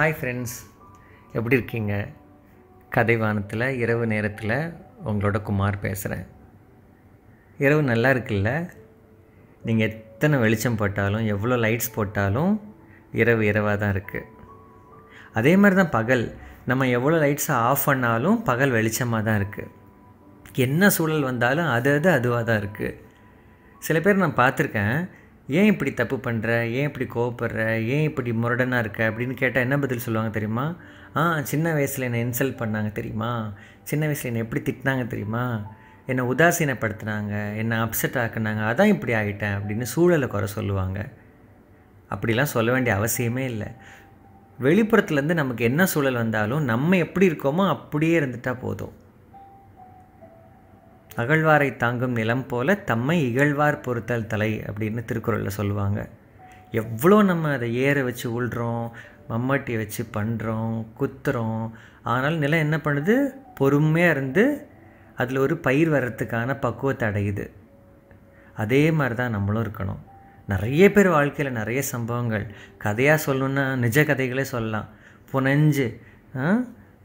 hi friends எப்படி இருக்கீங்க கதை வானத்தில் இரவு நேரத்தில் உங்களோட குமார் பேசுகிறேன் இரவு நல்லா இருக்குல்ல நீங்கள் எத்தனை வெளிச்சம் போட்டாலும் எவ்வளோ லைட்ஸ் போட்டாலும் இரவு இரவாக தான் இருக்குது அதே மாதிரி தான் பகல் நம்ம எவ்வளோ லைட்ஸை ஆஃப் பண்ணாலும் பகல் வெளிச்சமாக தான் இருக்குது என்ன சூழல் வந்தாலும் அது அது அதுவாக தான் இருக்குது சில பேர் நான் பார்த்துருக்கேன் ஏன் இப்படி தப்பு பண்ணுற ஏன் இப்படி கோவப்படுற ஏன் இப்படி முரடனாக இருக்க அப்படின்னு கேட்டால் என்ன பதில் சொல்லுவாங்க தெரியுமா ஆ சின்ன வயசில் என்னை இன்சல்ட் பண்ணாங்க தெரியுமா சின்ன வயசில் என்னை எப்படி திட்டினாங்க தெரியுமா என்னை உதாசீனப்படுத்துனாங்க என்னை அப்செட் ஆக்குனாங்க அதான் இப்படி ஆகிட்டேன் அப்படின்னு சூழலை குறை சொல்லுவாங்க அப்படிலாம் சொல்ல வேண்டிய அவசியமே இல்லை வெளிப்புறத்துலேருந்து நமக்கு என்ன சூழல் வந்தாலும் நம்ம எப்படி இருக்கோமோ அப்படியே இருந்துட்டால் போதும் அகழ்வாரை தாங்கும் நிலம் போல தம்மை இகழ்வார் பொறுத்தல் தலை அப்படின்னு திருக்குறளில் சொல்லுவாங்க எவ்வளோ நம்ம அதை ஏற வச்சு உள்றோம் மம்மாட்டியை வச்சு பண்ணுறோம் குத்துறோம் ஆனால் நிலம் என்ன பண்ணுது பொறுமையாக இருந்து அதில் ஒரு பயிர் வர்றதுக்கான பக்குவத்தை அடையுது அதே மாதிரி தான் நம்மளும் இருக்கணும் நிறைய பேர் வாழ்க்கையில் நிறைய சம்பவங்கள் கதையாக சொல்லணுன்னா நிஜ கதைகளே சொல்லலாம் புனஞ்சு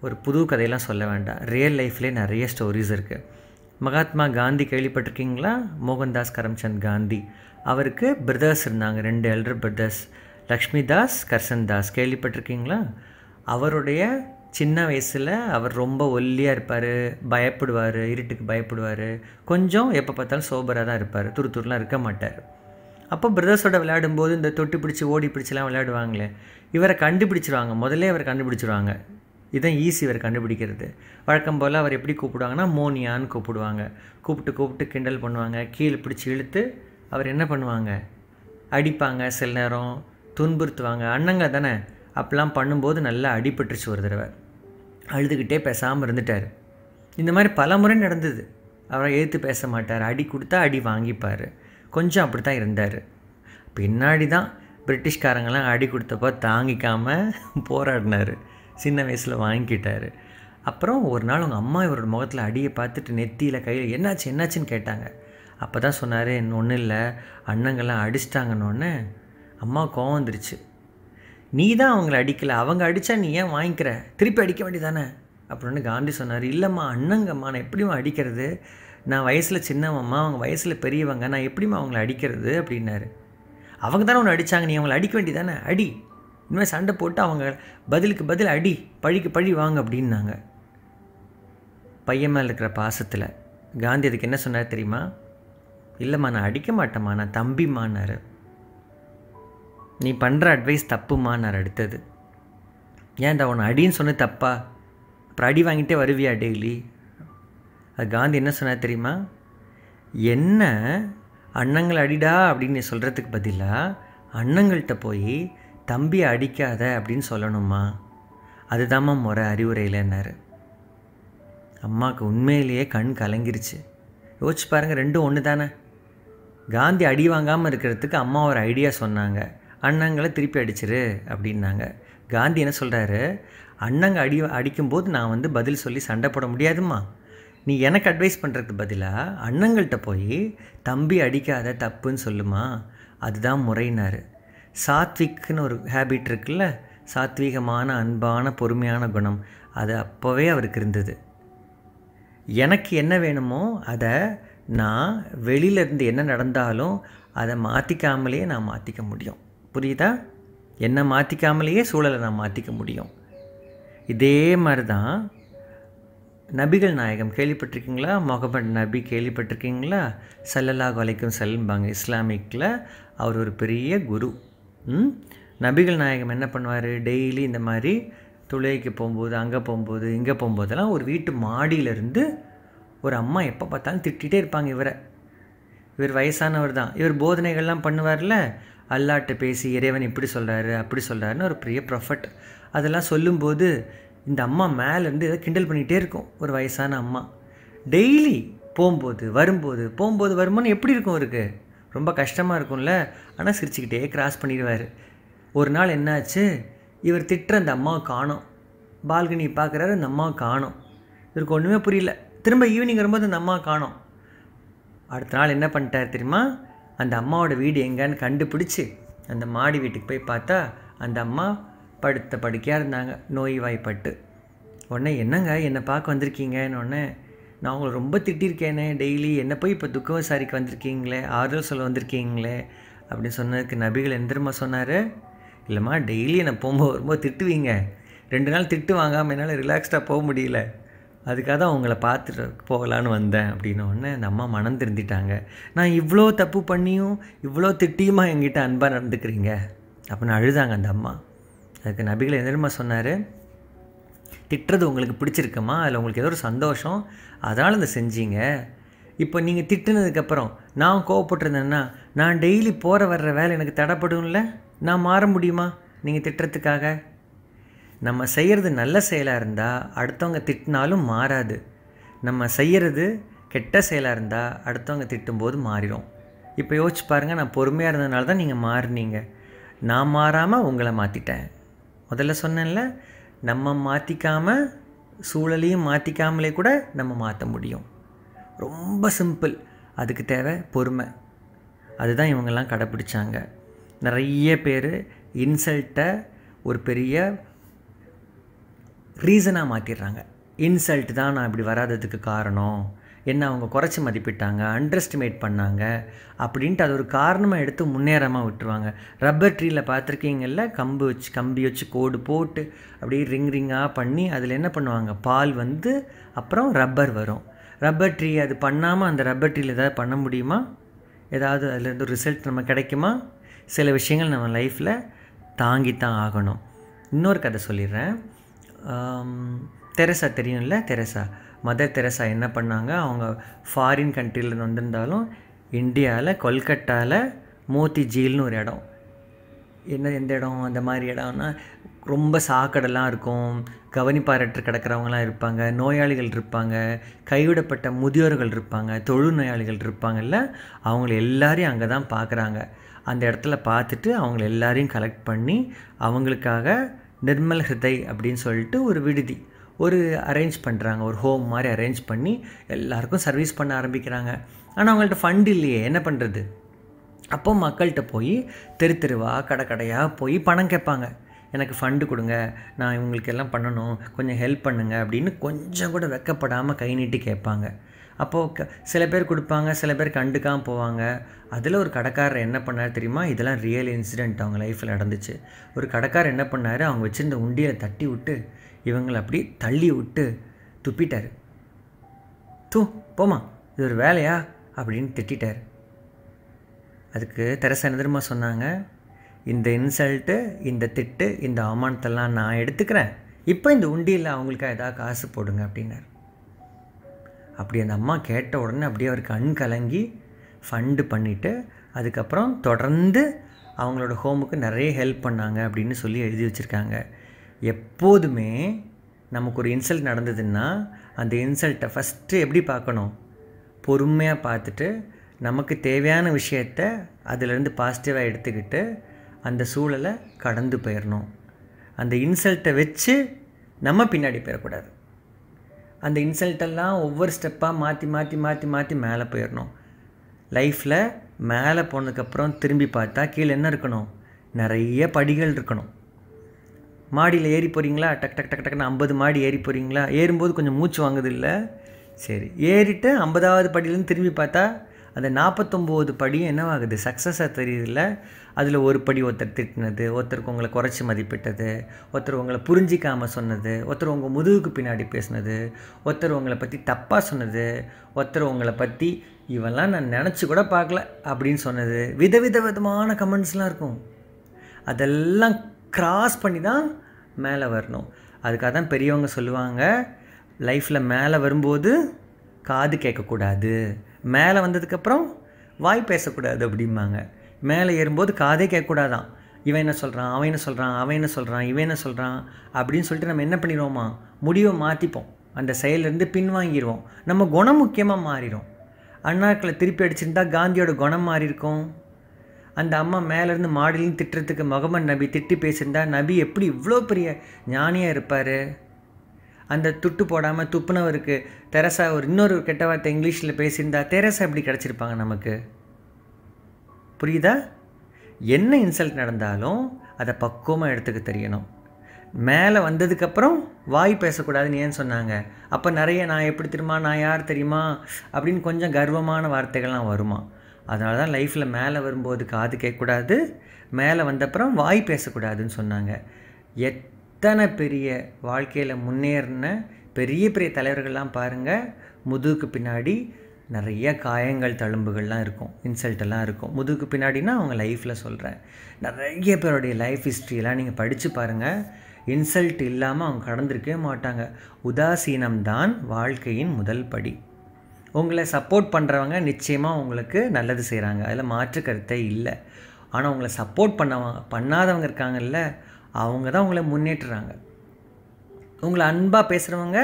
ஒரு புது கதையெல்லாம் சொல்ல வேண்டாம் ரியல் லைஃப்லேயே நிறைய ஸ்டோரிஸ் இருக்குது மகாத்மா காந்தி கேள்விப்பட்டிருக்கீங்களா மோகன்தாஸ் கரம்சந்த் காந்தி அவருக்கு பிரதர்ஸ் இருந்தாங்க ரெண்டு எல்டர் பிரதர்ஸ் லக்ஷ்மி தாஸ் கர்சன் தாஸ் கேள்விப்பட்டிருக்கீங்களா அவருடைய சின்ன வயசில் அவர் ரொம்ப ஒல்லியாக இருப்பார் பயப்படுவார் இருட்டுக்கு பயப்படுவார் கொஞ்சம் எப்போ பார்த்தாலும் சோபராக தான் இருப்பார் துரு துருலாம் இருக்க மாட்டார் அப்போ பிரதர்ஸோட விளையாடும்போது இந்த தொட்டி பிடிச்சி ஓடி பிடிச்சிலாம் விளையாடுவாங்களே இவரை கண்டுபிடிச்சிருவாங்க முதலே இவரை கண்டுபிடிச்சிருவாங்க இதுதான் ஈஸி இவர் கண்டுபிடிக்கிறது வழக்கம் போல் அவர் எப்படி கூப்பிடுவாங்கன்னா மோனியான்னு கூப்பிடுவாங்க கூப்பிட்டு கூப்பிட்டு கிண்டல் பண்ணுவாங்க கீழே பிடிச்சி இழுத்து அவர் என்ன பண்ணுவாங்க அடிப்பாங்க சில நேரம் துன்புறுத்துவாங்க அண்ணங்க தானே அப்பெல்லாம் பண்ணும்போது நல்லா அடிபட்டுருச்சு ஒரு தடவை அழுதுகிட்டே பேசாமல் இருந்துட்டார் இந்த மாதிரி பல முறை நடந்தது அவரை ஏற்று பேச மாட்டார் அடி கொடுத்தா அடி வாங்கிப்பார் கொஞ்சம் அப்படி தான் இருந்தார் பின்னாடி தான் பிரிட்டிஷ்காரங்களாம் அடி கொடுத்தப்போ தாங்கிக்காமல் போராடினார் சின்ன வயசில் வாங்கிக்கிட்டார் அப்புறம் ஒரு நாள் அவங்க அம்மா இவரோட முகத்தில் அடியை பார்த்துட்டு நெத்தியில் கையில் என்னாச்சு என்னாச்சுன்னு கேட்டாங்க அப்போ தான் சொன்னார் ஒன்றும் இல்லை அண்ணங்கள்லாம் அடிச்சிட்டாங்கன்னொன்னே அம்மா கோவம் வந்துருச்சு நீ தான் அவங்கள அடிக்கலை அவங்க அடித்தா நீ ஏன் வாங்கிக்கிற திருப்பி அடிக்க வேண்டியதானே அப்படின்னு காந்தி சொன்னார் இல்லைம்மா அண்ணங்கம்மா நான் எப்படிம்மா அடிக்கிறது நான் வயசில் சின்னவம்மா அவங்க வயசில் பெரியவங்க நான் எப்படிம்மா அவங்கள அடிக்கிறது அப்படின்னாரு அவங்க தானே ஒன்று அடித்தாங்க நீ அவங்கள அடிக்க வேண்டியதானே அடி இனிமேல் சண்டை போட்டு அவங்க பதிலுக்கு பதில் அடி பழிக்கு பழி வாங்க அப்படின்னாங்க பையன் மேலே இருக்கிற பாசத்தில் காந்தி அதுக்கு என்ன சொன்னார் தெரியுமா இல்லைம்மா நான் அடிக்க மாட்டேம்மா நான் தம்பிமானார் நீ பண்ணுற அட்வைஸ் தப்புமானார் அடுத்தது ஏன்டா உன்னை அடின்னு சொன்ன தப்பா அப்புறம் அடி வாங்கிட்டே வருவியா டெய்லி அது காந்தி என்ன சொன்னார் தெரியுமா என்ன அண்ணங்கள் அடிடா அப்படின்னு சொல்கிறதுக்கு பதிலாக அண்ணங்கள்கிட்ட போய் தம்பி அடிக்காத அப்படின்னு சொல்லணுமா அதுதாம்மா முறை அறிவுரையில்னாரு அம்மாவுக்கு உண்மையிலேயே கண் கலங்கிருச்சு யோசிச்சு பாருங்கள் ரெண்டும் ஒன்று தானே காந்தி அடி வாங்காமல் இருக்கிறதுக்கு அம்மா ஒரு ஐடியா சொன்னாங்க அண்ணங்களை திருப்பி அடிச்சிரு அப்படின்னாங்க காந்தி என்ன சொல்கிறாரு அண்ணங்க அடி அடிக்கும்போது நான் வந்து பதில் சொல்லி சண்டை போட முடியாதுமா நீ எனக்கு அட்வைஸ் பண்ணுறதுக்கு பதிலாக அண்ணங்கள்கிட்ட போய் தம்பி அடிக்காத தப்புன்னு சொல்லுமா அதுதான் முறையினார் சாத்விக்குன்னு ஒரு ஹேபிட் இருக்குல்ல சாத்விகமான அன்பான பொறுமையான குணம் அது அப்போவே அவருக்கு இருந்தது எனக்கு என்ன வேணுமோ அதை நான் வெளியிலேருந்து என்ன நடந்தாலும் அதை மாற்றிக்காமலேயே நான் மாற்றிக்க முடியும் புரியுதா என்னை மாற்றிக்காமலேயே சூழலை நான் மாற்றிக்க முடியும் இதே மாதிரி தான் நபிகள் நாயகம் கேள்விப்பட்டிருக்கீங்களா முகமது நபி கேள்விப்பட்டிருக்கீங்களா சல்லல்லா வலைக்கும் செல்லும்பாங்க இஸ்லாமிக்கில் அவர் ஒரு பெரிய குரு நபிகள் நாயகம் என்ன பண்ணுவார் டெய்லி இந்த மாதிரி துளைக்கு போகும்போது அங்கே போகும்போது இங்கே போகும்போதெல்லாம் ஒரு வீட்டு மாடியிலேருந்து ஒரு அம்மா எப்போ பார்த்தாலும் திட்டிகிட்டே இருப்பாங்க இவரை இவர் வயசானவர் தான் இவர் போதனைகள்லாம் பண்ணுவார்ல அல்லாட்டு பேசி இறைவன் இப்படி சொல்கிறாரு அப்படி சொல்கிறாருன்னு ஒரு பெரிய ப்ரொஃபட் அதெல்லாம் சொல்லும்போது இந்த அம்மா மேலேருந்து இதை கிண்டல் பண்ணிகிட்டே இருக்கும் ஒரு வயசான அம்மா டெய்லி போகும்போது வரும்போது போகும்போது வரும்போது எப்படி இருக்கும் இருக்குது ரொம்ப கஷ்டமாக இருக்கும்ல ஆனால் சிரிச்சுக்கிட்டே கிராஸ் பண்ணிடுவார் ஒரு நாள் என்னாச்சு இவர் திட்டுற அந்த அம்மாவை காணும் பால்கனி பார்க்குறாரு அந்த அம்மாவை காணோம் இவருக்கு ஒன்றுமே புரியல திரும்ப ஈவினிங் வரும்போது அந்த அம்மா காணோம் அடுத்த நாள் என்ன பண்ணிட்டார் தெரியுமா அந்த அம்மாவோட வீடு எங்கேன்னு கண்டுபிடிச்சி அந்த மாடி வீட்டுக்கு போய் பார்த்தா அந்த அம்மா படுத்த படுக்கையாக இருந்தாங்க நோய்வாய்ப்பட்டு உடனே என்னங்க என்னை பார்க்க வந்திருக்கீங்கன்னு உடனே நான் உங்களை ரொம்ப திட்டிருக்கேனே டெய்லி என்ன போய் இப்போ துக்க விசாரிக்கு வந்திருக்கீங்களே ஆறுதல் சொல்ல வந்திருக்கீங்களே அப்படின்னு சொன்னதுக்கு நபிகள் எந்திரமா சொன்னார் இல்லைம்மா டெய்லி என்னை போகும்போது வரும்போது திட்டுவீங்க ரெண்டு நாள் திட்டு வாங்காமல் என்னால் ரிலாக்ஸ்டாக போக முடியல அதுக்காக தான் உங்களை பார்த்துட்டு போகலான்னு வந்தேன் அப்படின்ன அந்த அம்மா மனம் திருந்திட்டாங்க நான் இவ்வளோ தப்பு பண்ணியும் இவ்வளோ திட்டியுமா எங்கிட்ட அன்பாக நடந்துக்கிறீங்க அப்படின்னு அழுதாங்க அந்த அம்மா அதுக்கு நபிகள் எந்திரமா சொன்னார் திட்டுறது உங்களுக்கு பிடிச்சிருக்குமா அதில் உங்களுக்கு ஏதோ ஒரு சந்தோஷம் அதனால் அதை செஞ்சீங்க இப்போ நீங்கள் திட்டுனதுக்கப்புறம் நான் கோவப்பட்டிருந்தேன்னா நான் டெய்லி போகிற வர்ற வேலை எனக்கு தடைப்படும்ல நான் மாற முடியுமா நீங்கள் திட்டுறதுக்காக நம்ம செய்கிறது நல்ல செயலாக இருந்தால் அடுத்தவங்க திட்டினாலும் மாறாது நம்ம செய்கிறது கெட்ட செயலாக இருந்தால் அடுத்தவங்க திட்டும்போது மாறிடும் இப்போ யோசிச்சு பாருங்கள் நான் பொறுமையாக இருந்ததுனால தான் நீங்கள் மாறினீங்க நான் மாறாமல் உங்களை மாற்றிட்டேன் முதல்ல சொன்னேன்ல நம்ம மாற்றிக்காமல் சூழலையும் மாற்றிக்காமலே கூட நம்ம மாற்ற முடியும் ரொம்ப சிம்பிள் அதுக்கு தேவை பொறுமை அதுதான் இவங்கெல்லாம் கடைப்பிடிச்சாங்க நிறைய பேர் இன்சல்ட்டை ஒரு பெரிய ரீசனாக மாற்றிடுறாங்க இன்சல்ட் தான் நான் இப்படி வராததுக்கு காரணம் என்ன அவங்க குறைச்சி மதிப்பிட்டாங்க அண்டர்ஸ்டிமேட் பண்ணாங்க அப்படின்ட்டு அது ஒரு காரணமாக எடுத்து முன்னேறமாக விட்டுருவாங்க ரப்பர் ட்ரீயில் பார்த்துருக்கீங்கல்ல கம்பு வச்சு கம்பி வச்சு கோடு போட்டு அப்படியே ரிங் ரிங்காக பண்ணி அதில் என்ன பண்ணுவாங்க பால் வந்து அப்புறம் ரப்பர் வரும் ரப்பர் ட்ரீ அது பண்ணாமல் அந்த ரப்பர் ட்ரீயில் ஏதாவது பண்ண முடியுமா ஏதாவது அதுலேருந்து ஒரு ரிசல்ட் நம்ம கிடைக்குமா சில விஷயங்கள் நம்ம லைஃப்பில் தாங்கி தான் ஆகணும் இன்னொரு கதை சொல்லிடுறேன் தெரசா தெரியும்ல தெரசா மதர் தெரசா என்ன பண்ணாங்க அவங்க ஃபாரின் கண்ட்ரிலேருந்து வந்திருந்தாலும் இந்தியாவில் கொல்கட்டாவில் ஜீல்னு ஒரு இடம் என்ன எந்த இடம் அந்த மாதிரி இடம்னா ரொம்ப சாக்கடைலாம் இருக்கும் கவனிப்பாரற்று கிடக்கிறவங்களாம் இருப்பாங்க நோயாளிகள் இருப்பாங்க கைவிடப்பட்ட முதியோர்கள் இருப்பாங்க தொழு நோயாளிகள் இருப்பாங்கல்ல அவங்கள எல்லாரையும் அங்கே தான் பார்க்குறாங்க அந்த இடத்துல பார்த்துட்டு அவங்கள எல்லாரையும் கலெக்ட் பண்ணி அவங்களுக்காக நிர்மல் ஹிருதய் அப்படின்னு சொல்லிட்டு ஒரு விடுதி ஒரு அரேஞ்ச் பண்ணுறாங்க ஒரு ஹோம் மாதிரி அரேஞ்ச் பண்ணி எல்லாருக்கும் சர்வீஸ் பண்ண ஆரம்பிக்கிறாங்க ஆனால் அவங்கள்ட்ட ஃபண்ட் இல்லையே என்ன பண்ணுறது அப்போ மக்கள்கிட்ட போய் தெரு தெருவாக கடை கடையாக போய் பணம் கேட்பாங்க எனக்கு ஃபண்டு கொடுங்க நான் இவங்களுக்கு எல்லாம் பண்ணணும் கொஞ்சம் ஹெல்ப் பண்ணுங்கள் அப்படின்னு கொஞ்சம் கூட வெக்கப்படாமல் கை நீட்டி கேட்பாங்க அப்போது க சில பேர் கொடுப்பாங்க சில பேர் கண்டுக்காமல் போவாங்க அதில் ஒரு கடைக்காரர் என்ன பண்ணார் தெரியுமா இதெல்லாம் ரியல் இன்சிடெண்ட் அவங்க லைஃப்பில் நடந்துச்சு ஒரு கடைக்காரர் என்ன பண்ணார் அவங்க வச்சுருந்த உண்டியை தட்டி விட்டு இவங்களை அப்படி தள்ளி விட்டு துப்பிட்டார் தூ போமா இது ஒரு வேலையா அப்படின்னு திட்டார் அதுக்கு தெரசா நிதர்மா சொன்னாங்க இந்த இன்சல்ட்டு இந்த திட்டு இந்த அவமானத்தெல்லாம் நான் எடுத்துக்கிறேன் இப்போ இந்த உண்டியில் அவங்களுக்காக ஏதாவது காசு போடுங்க அப்படின்னார் அப்படி அந்த அம்மா கேட்ட உடனே அப்படியே அவருக்கு கண் கலங்கி ஃபண்டு பண்ணிவிட்டு அதுக்கப்புறம் தொடர்ந்து அவங்களோட ஹோமுக்கு நிறைய ஹெல்ப் பண்ணாங்க அப்படின்னு சொல்லி எழுதி வச்சுருக்காங்க எப்போதுமே நமக்கு ஒரு இன்சல்ட் நடந்ததுன்னா அந்த இன்சல்ட்டை ஃபஸ்ட்டு எப்படி பார்க்கணும் பொறுமையாக பார்த்துட்டு நமக்கு தேவையான விஷயத்த அதிலேருந்து பாசிட்டிவாக எடுத்துக்கிட்டு அந்த சூழலை கடந்து போயிடணும் அந்த இன்சல்ட்டை வச்சு நம்ம பின்னாடி போயிடக்கூடாது அந்த இன்சல்ட்டெல்லாம் ஒவ்வொரு ஸ்டெப்பாக மாற்றி மாற்றி மாற்றி மாற்றி மேலே போயிடணும் லைஃப்பில் மேலே போனதுக்கப்புறம் திரும்பி பார்த்தா கீழே என்ன இருக்கணும் நிறைய படிகள் இருக்கணும் மாடியில் ஏறி போகிறீங்களா டக் டக் டக் டக்குன்னு ஐம்பது மாடி ஏறி போகிறீங்களா ஏறும்போது கொஞ்சம் மூச்சு வாங்குது இல்லை சரி ஏறிட்டு ஐம்பதாவது படியிலேருந்து திரும்பி பார்த்தா அந்த நாற்பத்தொம்போது படி என்னவாகுது சக்ஸஸாக தெரியுதுல்ல அதில் ஒரு படி ஒருத்தர் திட்டினது ஒருத்தருக்கு உங்களை குறைச்சி மதிப்பிட்டது ஒருத்தர் உங்களை புரிஞ்சிக்காமல் சொன்னது ஒருத்தர் உங்கள் முதுகுக்கு பின்னாடி பேசினது ஒருத்தர் உங்களை பற்றி தப்பாக சொன்னது ஒருத்தர் உங்களை பற்றி இவெல்லாம் நான் நினச்சி கூட பார்க்கல அப்படின்னு சொன்னது விதவித விதமான கமெண்ட்ஸ்லாம் இருக்கும் அதெல்லாம் க்ராஸ் பண்ணி தான் மேலே வரணும் அதுக்காக தான் பெரியவங்க சொல்லுவாங்க லைஃப்பில் மேலே வரும்போது காது கேட்கக்கூடாது மேலே வந்ததுக்கப்புறம் வாய் பேசக்கூடாது அப்படிம்பாங்க மேலே ஏறும்போது காதே கேட்கக்கூடாதான் இவன் என்ன சொல்கிறான் அவன் என்ன சொல்கிறான் அவன் என்ன சொல்கிறான் இவன் என்ன சொல்கிறான் அப்படின்னு சொல்லிட்டு நம்ம என்ன பண்ணிடுவோமா முடிவை மாற்றிப்போம் அந்த செயலிருந்து பின்வாங்கிடுவோம் நம்ம குணம் முக்கியமாக மாறிடும் அண்ணாக்களை திருப்பி அடிச்சிருந்தா காந்தியோட குணம் மாறியிருக்கோம் அந்த அம்மா மேலேருந்து மாடிலையும் திட்டுறதுக்கு முகமது நபி திட்டி பேசியிருந்தா நபி எப்படி இவ்வளோ பெரிய ஞானியாக இருப்பார் அந்த துட்டு போடாமல் துப்புனவருக்கு தெரசா ஒரு இன்னொரு கெட்ட வார்த்தை இங்கிலீஷில் பேசியிருந்தா தெரசா எப்படி கிடச்சிருப்பாங்க நமக்கு புரியுதா என்ன இன்சல்ட் நடந்தாலும் அதை பக்குவமாக எடுத்துக்க தெரியணும் மேலே வந்ததுக்கப்புறம் வாய் பேசக்கூடாதுன்னு ஏன்னு சொன்னாங்க அப்போ நிறைய நான் எப்படி தெரியுமா நான் யார் தெரியுமா அப்படின்னு கொஞ்சம் கர்வமான வார்த்தைகள்லாம் வருமா அதனால தான் லைஃப்பில் மேலே வரும்போது காது கேட்கக்கூடாது மேலே வந்தப்புறம் வாய் பேசக்கூடாதுன்னு சொன்னாங்க எத்தனை பெரிய வாழ்க்கையில் முன்னேறின பெரிய பெரிய தலைவர்கள்லாம் பாருங்கள் முதுகுக்கு பின்னாடி நிறைய காயங்கள் தழும்புகள்லாம் இருக்கும் இன்சல்ட்டெல்லாம் இருக்கும் முதுகுக்கு பின்னாடினா அவங்க லைஃப்பில் சொல்கிறேன் நிறைய பேருடைய லைஃப் ஹிஸ்ட்ரியெல்லாம் நீங்கள் படித்து பாருங்கள் இன்சல்ட் இல்லாமல் அவங்க கடந்திருக்கவே மாட்டாங்க உதாசீனம்தான் வாழ்க்கையின் முதல் படி உங்களை சப்போர்ட் பண்ணுறவங்க நிச்சயமாக உங்களுக்கு நல்லது செய்கிறாங்க அதில் மாற்று கருத்தை இல்லை ஆனால் உங்களை சப்போர்ட் பண்ணவங்க பண்ணாதவங்க இருக்காங்கல்ல அவங்க தான் உங்களை முன்னேற்றுறாங்க உங்களை அன்பாக பேசுகிறவங்க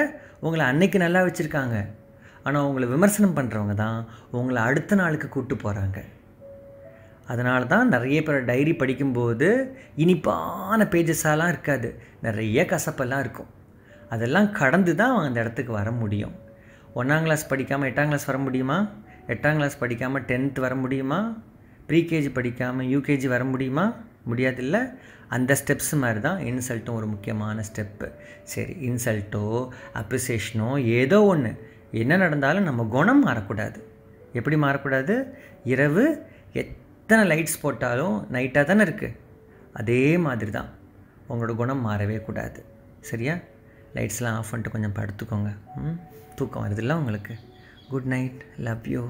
உங்களை அன்னைக்கு நல்லா வச்சுருக்காங்க ஆனால் உங்களை விமர்சனம் பண்ணுறவங்க தான் உங்களை அடுத்த நாளுக்கு கூப்பிட்டு போகிறாங்க அதனால தான் நிறைய பேர் டைரி படிக்கும்போது இனிப்பான பேஜஸாலாம் இருக்காது நிறைய கசப்பெல்லாம் இருக்கும் அதெல்லாம் கடந்து தான் அந்த இடத்துக்கு வர முடியும் ஒன்றாம் கிளாஸ் படிக்காமல் எட்டாம் கிளாஸ் வர முடியுமா எட்டாம் கிளாஸ் படிக்காமல் டென்த் வர முடியுமா ப்ரீகேஜி படிக்காமல் யூகேஜி வர முடியுமா முடியாது இல்லை அந்த ஸ்டெப்ஸ் மாதிரி தான் இன்சல்ட்டும் ஒரு முக்கியமான ஸ்டெப்பு சரி இன்சல்ட்டோ அப்ரிசியேஷனோ ஏதோ ஒன்று என்ன நடந்தாலும் நம்ம குணம் மாறக்கூடாது எப்படி மாறக்கூடாது இரவு எத்தனை லைட்ஸ் போட்டாலும் நைட்டாக தானே இருக்குது அதே மாதிரி தான் உங்களோட குணம் மாறவே கூடாது சரியா லைட்ஸ்லாம் ஆஃப் பண்ணிட்டு கொஞ்சம் படுத்துக்கோங்க ம் தூக்கம் வருதில்ல உங்களுக்கு குட் நைட் லவ் யூ